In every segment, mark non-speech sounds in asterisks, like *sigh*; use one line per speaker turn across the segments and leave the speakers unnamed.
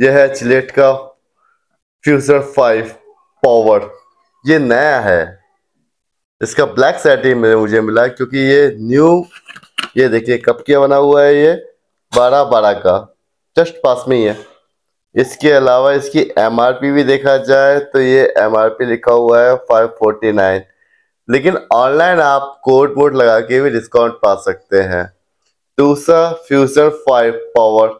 यह है चिलेट का फ्यूजर फाइव पावर ये नया है इसका ब्लैक सेट ही मुझे मिला क्योंकि ये न्यू ये देखिए कब के बना हुआ है ये बारह बारह का जस्ट पास में ही है इसके अलावा इसकी एमआरपी भी देखा जाए तो ये एमआरपी लिखा हुआ है फाइव फोर्टी नाइन लेकिन ऑनलाइन आप कोड मोड लगा के भी डिस्काउंट पा सकते हैं दूसरा फ्यूचर फाइव पावर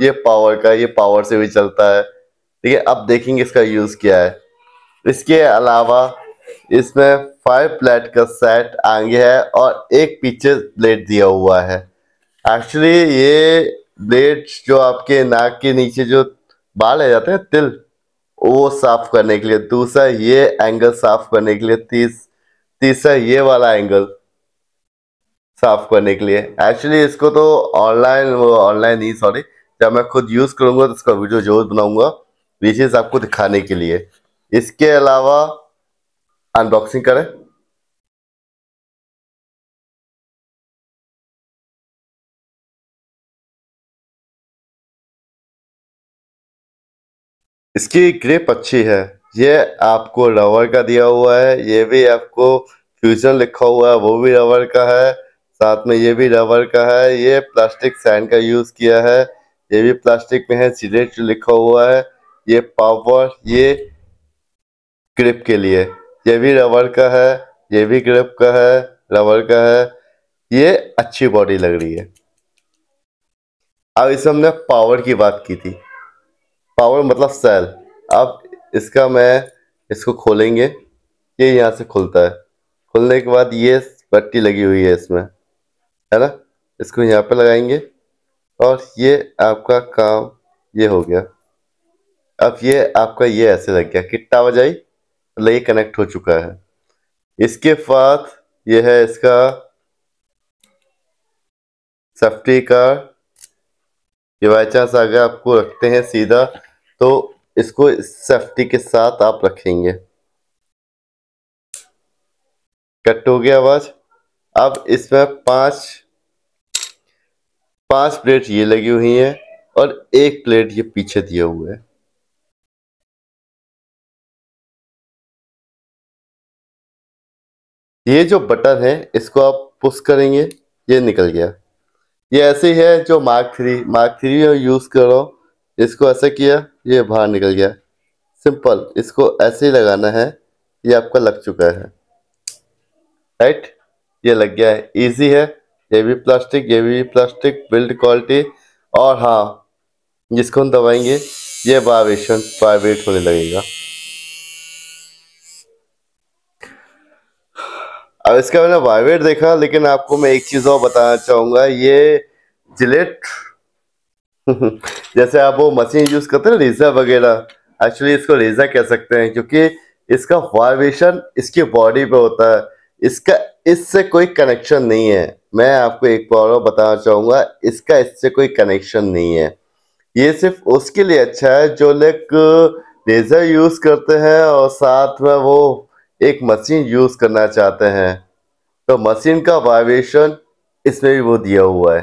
ये पावर का ये पावर से भी चलता है ठीक है अब देखेंगे इसका यूज़ क्या है इसके अलावा इसमें फाइव प्लेट का सेट आगे है और एक पीछे प्लेट दिया हुआ है एक्चुअली ये ब्लेड जो आपके नाक के नीचे जो बाल है जाते हैं तिल वो साफ करने के लिए दूसरा ये एंगल साफ करने के लिए तीस तीसरा ये वाला एंगल साफ करने के लिए एक्चुअली इसको तो ऑनलाइन ऑनलाइन ही सॉरी या मैं खुद यूज़ करूंगा तो उसका वीडियो जरूर बनाऊंगा विशेष आपको दिखाने के लिए इसके अलावा
अनबॉक्सिंग करें इसकी ग्रिप अच्छी है ये आपको रबर का दिया
हुआ है ये भी आपको फ्यूजन लिखा हुआ है वो भी रबर का है साथ में ये भी रबर का है ये प्लास्टिक सैंड का यूज़ किया है ये भी प्लास्टिक में है सिलेट लिखा हुआ है ये पावर ये ग्रिप के लिए ये भी रबर का है ये भी ग्रिप का है रबर का है ये अच्छी बॉडी लग रही है अब इसमें हमने पावर की बात की थी पावर मतलब सेल अब इसका मैं इसको खोलेंगे ये यहाँ से खुलता है खुलने के बाद ये पट्टी लगी हुई है इसमें है ना इसको यहाँ पे लगाएंगे और ये आपका काम ये हो गया अब ये आपका ये ऐसे लग गया किट्टा बजाई मतलब ये कनेक्ट हो चुका है इसके बाद ये है इसका सेफ्टी का ये बाई चांस अगर आपको रखते हैं सीधा तो इसको सेफ्टी के साथ आप रखेंगे कट हो गया आवाज अब इसमें पांच
पांच प्लेट ये लगी हुई है और एक प्लेट ये पीछे दिया हुआ है ये जो बटन है इसको आप पुश करेंगे ये निकल
गया ये ऐसे ही है जो mark three mark three use करो इसको ऐसा किया ये बाहर निकल गया सिंपल इसको ऐसे ही लगाना है ये आपका लग चुका है राइट ये लग गया है इजी है ये भी प्लास्टिक ये भी प्लास्टिक बिल्ड क्वालिटी और हाँ जिसको हम दबाएंगे ये वाइब्रेशन वाइब्रेट होने लगेगा अब इसका मैंने वाइब्रेट देखा लेकिन आपको मैं एक चीज़ और बताना चाहूंगा ये जिलेट *laughs* जैसे आप वो मशीन यूज़ करते हैं रेजा वगैरह एक्चुअली इसको रेजा कह सकते हैं क्योंकि इसका वाइब्रेशन इसके बॉडी पे होता है इसका इससे कोई कनेक्शन नहीं है मैं आपको एक और बताना चाहूंगा इसका इससे कोई कनेक्शन नहीं है ये सिर्फ उसके लिए अच्छा है जो लोग लेज़र यूज़ करते हैं और साथ में वो एक मशीन यूज़ करना चाहते हैं तो मशीन का वाइब्रेशन इसमें भी वो दिया हुआ है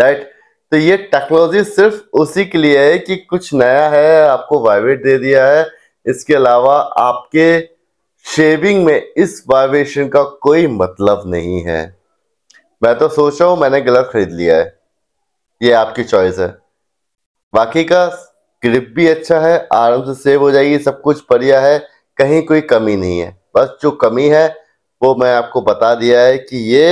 राइट तो ये टेक्नोलॉजी सिर्फ उसी के लिए है कि कुछ नया है आपको वाइब्रेट दे दिया है इसके अलावा आपके शेविंग में इस वाइब्रेशन का कोई मतलब नहीं है मैं तो सोच रहा हूँ मैंने कलर खरीद लिया है ये आपकी चॉइस है बाकी का ग्रिप भी अच्छा है आराम से सेव हो जाएगी सब कुछ बढ़िया है कहीं कोई कमी नहीं है
बस जो कमी है वो मैं आपको बता दिया है कि ये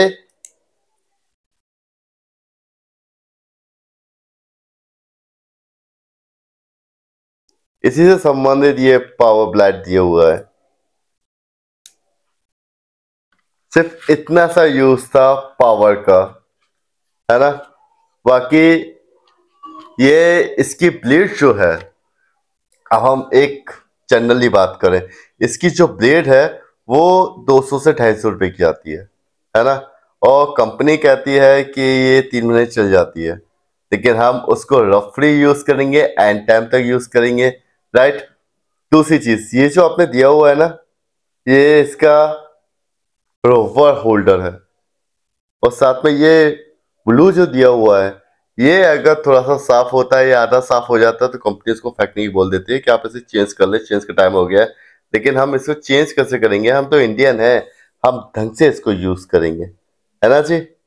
इसी से संबंधित ये पावर ब्लैट दिया हुआ है
सिर्फ इतना सा यूज था पावर का है ना बाकी ये इसकी ब्लेड जो है अब हम एक जनरली बात करें इसकी जो ब्लेड है वो 200 से 250 रुपए की आती है है ना और कंपनी कहती है कि ये तीन महीने चल जाती है लेकिन हम उसको रफली यूज़ करेंगे एंड टाइम तक यूज़ करेंगे राइट दूसरी चीज़ ये जो आपने दिया हुआ है ना ये इसका रबर होल्डर है और साथ में ये ब्लू जो दिया हुआ है ये अगर थोड़ा सा साफ होता है या आधा साफ हो जाता है तो कंपनी इसको फैक्ट्री बोल देती है कि आप इसे चेंज कर ले चेंज का टाइम हो गया है लेकिन हम इसको चेंज कैसे करेंगे
हम तो इंडियन है हम ढंग से इसको यूज करेंगे है ना जी